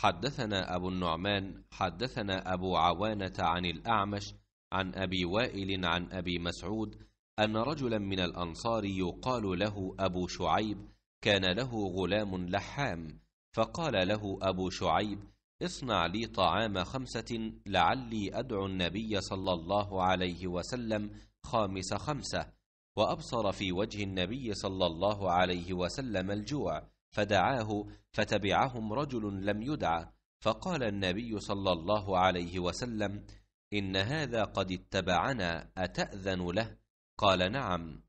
حدثنا أبو النعمان حدثنا أبو عوانة عن الأعمش عن أبي وائل عن أبي مسعود أن رجلا من الأنصار يقال له أبو شعيب كان له غلام لحام فقال له أبو شعيب اصنع لي طعام خمسة لعلي أدعو النبي صلى الله عليه وسلم خامس خمسة وأبصر في وجه النبي صلى الله عليه وسلم الجوع فدعاه فتبعهم رجل لم يدع فقال النبي صلى الله عليه وسلم إن هذا قد اتبعنا أتأذن له قال نعم